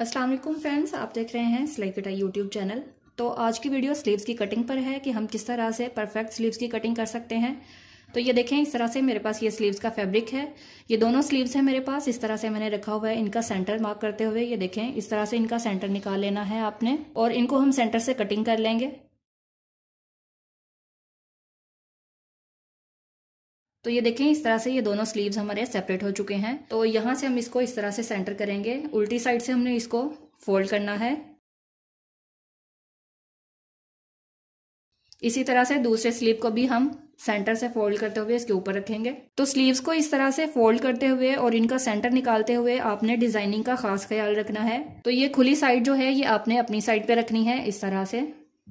अस्सलाम वालेकुम फ्रेंड्स आप देख रहे हैं सिलाई कटा यूट्यूब चैनल तो आज की वीडियो स्लीव्स की कटिंग पर है कि हम किस तरह से परफेक्ट स्लीव्स की कटिंग कर सकते हैं तो ये देखें इस तरह से मेरे पास ये स्लीव्स का फैब्रिक है ये दोनों स्लीव्स है मेरे पास इस तरह से मैंने रखा हुआ है इनका सेंटर मार्क करते हुए ये देखें इस तरह से इनका सेंटर निकाल लेना है आपने और इनको हम सेंटर से कटिंग कर लेंगे तो ये देखें इस तरह से ये दोनों स्लीव्स हमारे सेपरेट हो चुके हैं तो यहाँ से हम इसको इस तरह से सेंटर करेंगे उल्टी साइड से हमने इसको फोल्ड करना है इसी तरह से दूसरे स्लीव को भी हम सेंटर से फोल्ड करते हुए इसके ऊपर रखेंगे तो स्लीव्स को इस तरह से फोल्ड करते हुए और इनका सेंटर निकालते हुए आपने डिजाइनिंग का खास ख्याल रखना है तो ये खुली साइड जो है ये आपने अपनी साइड पे रखनी है इस तरह से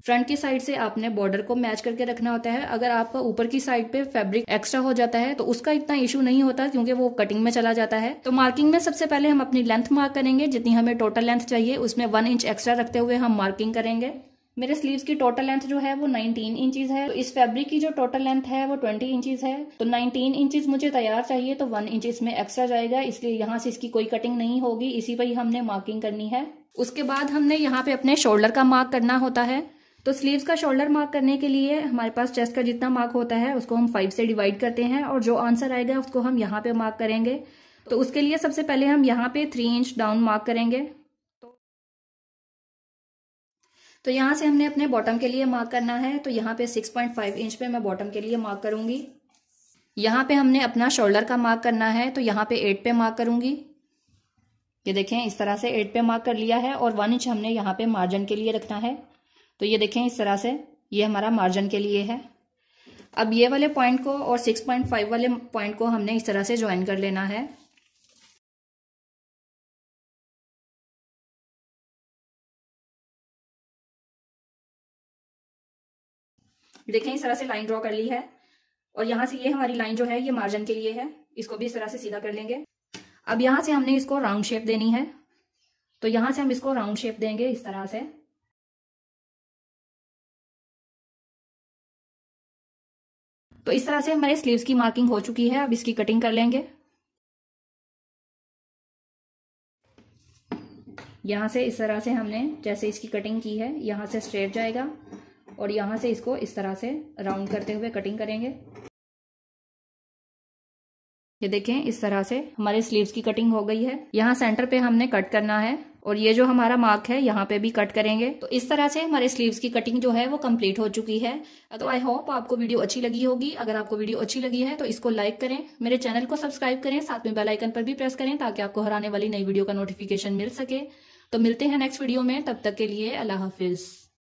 फ्रंट की साइड से आपने बॉर्डर को मैच करके रखना होता है अगर आपका ऊपर की साइड पे फैब्रिक एक्स्ट्रा हो जाता है तो उसका इतना इशू नहीं होता क्योंकि वो कटिंग में चला जाता है तो मार्किंग में सबसे पहले हम अपनी लेंथ मार्क करेंगे जितनी हमें टोटल लेंथ चाहिए उसमें वन इंच एक्स्ट्रा रखते हुए हम मार्किंग करेंगे मेरे स्लीव्स की टोटल लेंथ जो है वो 19 इंचीज है तो इस फैब्रिक की जो टोटल लेंथ है वो 20 इंचीज है तो 19 इंचीज मुझे तैयार चाहिए तो 1 इंच इसमें एक्स्ट्रा जाएगा इसलिए यहाँ से इसकी कोई कटिंग नहीं होगी इसी पर ही हमने मार्किंग करनी है उसके बाद हमने यहाँ पे अपने शोल्डर का मार्क करना होता है तो स्लीव्स का शोल्डर मार्क करने के लिए हमारे पास चेस्ट का जितना मार्क होता है उसको हम फाइव से डिवाइड करते हैं और जो आंसर आएगा उसको हम यहाँ पे मार्क करेंगे तो उसके लिए सबसे पहले हम यहाँ पे थ्री इंच डाउन मार्क करेंगे तो यहाँ से हमने अपने बॉटम के लिए मार्क करना है तो यहाँ पे 6.5 इंच पे मैं बॉटम के लिए मार्क करूंगी यहाँ पे हमने अपना शोल्डर का मार्क करना है तो यहाँ पे एट पे मार्क करूंगी ये देखें इस तरह से एट पे मार्क कर लिया है और वन इंच हमने यहाँ पे मार्जिन के लिए रखना है तो ये देखें इस तरह से ये हमारा मार्जिन के लिए है अब ये वाले पॉइंट को और 6.5 वाले पॉइंट को हमने इस तरह से ज्वाइन कर लेना है देखें इस तरह से लाइन ड्रॉ कर ली है और यहां से ये हमारी लाइन जो है ये मार्जिन के लिए है इसको भी इस तरह से सीधा कर लेंगे अब यहां से हमने इसको राउंड शेप देनी है तो यहां से हम इसको राउंड शेप देंगे इस तरह से तो इस तरह से हमारे स्लीव्स की मार्किंग हो चुकी है अब इसकी कटिंग कर लेंगे यहां से इस तरह से हमने जैसे इसकी कटिंग की है यहां से स्ट्रेट जाएगा और यहां से इसको इस तरह से राउंड करते हुए कटिंग करेंगे ये देखें इस तरह से हमारे स्लीव्स की कटिंग हो गई है यहाँ सेंटर पे हमने कट करना है और ये जो हमारा मार्क है यहाँ पे भी कट करेंगे तो इस तरह से हमारे स्लीव्स की कटिंग जो है वो कंप्लीट हो चुकी है तो आई होप आपको वीडियो अच्छी लगी होगी अगर आपको वीडियो अच्छी लगी है तो इसको लाइक करें मेरे चैनल को सब्सक्राइब करें साथ में बेलाइकन पर भी प्रेस करें ताकि आपको हराने वाली नई वीडियो का नोटिफिकेशन मिल सके तो मिलते हैं नेक्स्ट वीडियो में तब तक के लिए अल्लाह हाफिज़